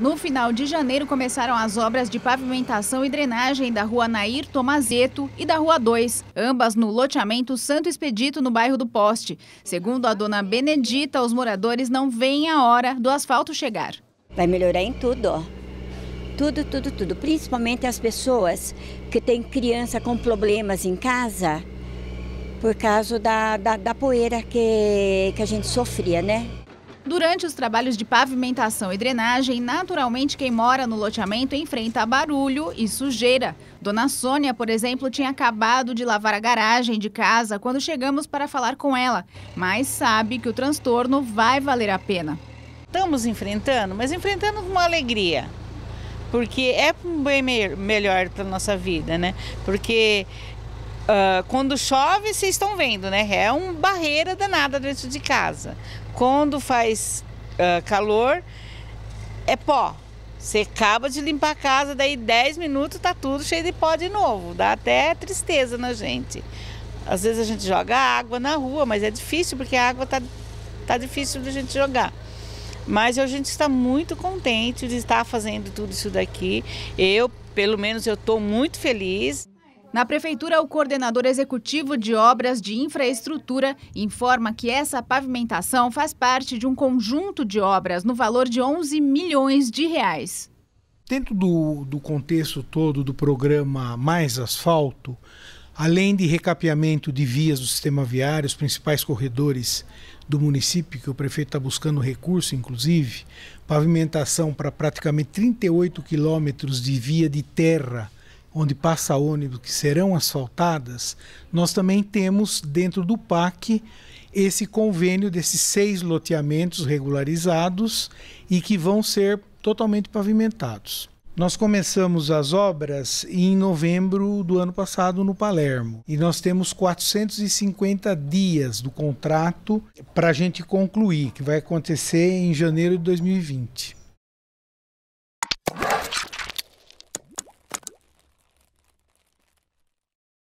No final de janeiro começaram as obras de pavimentação e drenagem da rua Nair Tomazeto e da rua 2, ambas no loteamento Santo Expedito, no bairro do Poste. Segundo a dona Benedita, os moradores não veem a hora do asfalto chegar. Vai melhorar em tudo, ó. Tudo, tudo, tudo. Principalmente as pessoas que têm criança com problemas em casa por causa da, da, da poeira que, que a gente sofria, né? Durante os trabalhos de pavimentação e drenagem, naturalmente quem mora no loteamento enfrenta barulho e sujeira. Dona Sônia, por exemplo, tinha acabado de lavar a garagem de casa quando chegamos para falar com ela, mas sabe que o transtorno vai valer a pena. Estamos enfrentando, mas enfrentando com alegria, porque é bem melhor para nossa vida, né? Porque Uh, quando chove, vocês estão vendo, né? É uma barreira danada dentro de casa. Quando faz uh, calor, é pó. Você acaba de limpar a casa, daí 10 minutos tá tudo cheio de pó de novo. Dá até tristeza na gente. Às vezes a gente joga água na rua, mas é difícil porque a água tá, tá difícil de gente jogar. Mas a gente está muito contente de estar fazendo tudo isso daqui. Eu, pelo menos, eu estou muito feliz. Na prefeitura, o coordenador executivo de obras de infraestrutura informa que essa pavimentação faz parte de um conjunto de obras no valor de 11 milhões de reais. Dentro do, do contexto todo do programa Mais Asfalto, além de recapeamento de vias do sistema viário, os principais corredores do município, que o prefeito está buscando recurso, inclusive, pavimentação para praticamente 38 quilômetros de via de terra onde passa ônibus que serão asfaltadas, nós também temos dentro do PAC esse convênio desses seis loteamentos regularizados e que vão ser totalmente pavimentados. Nós começamos as obras em novembro do ano passado no Palermo e nós temos 450 dias do contrato para a gente concluir, que vai acontecer em janeiro de 2020.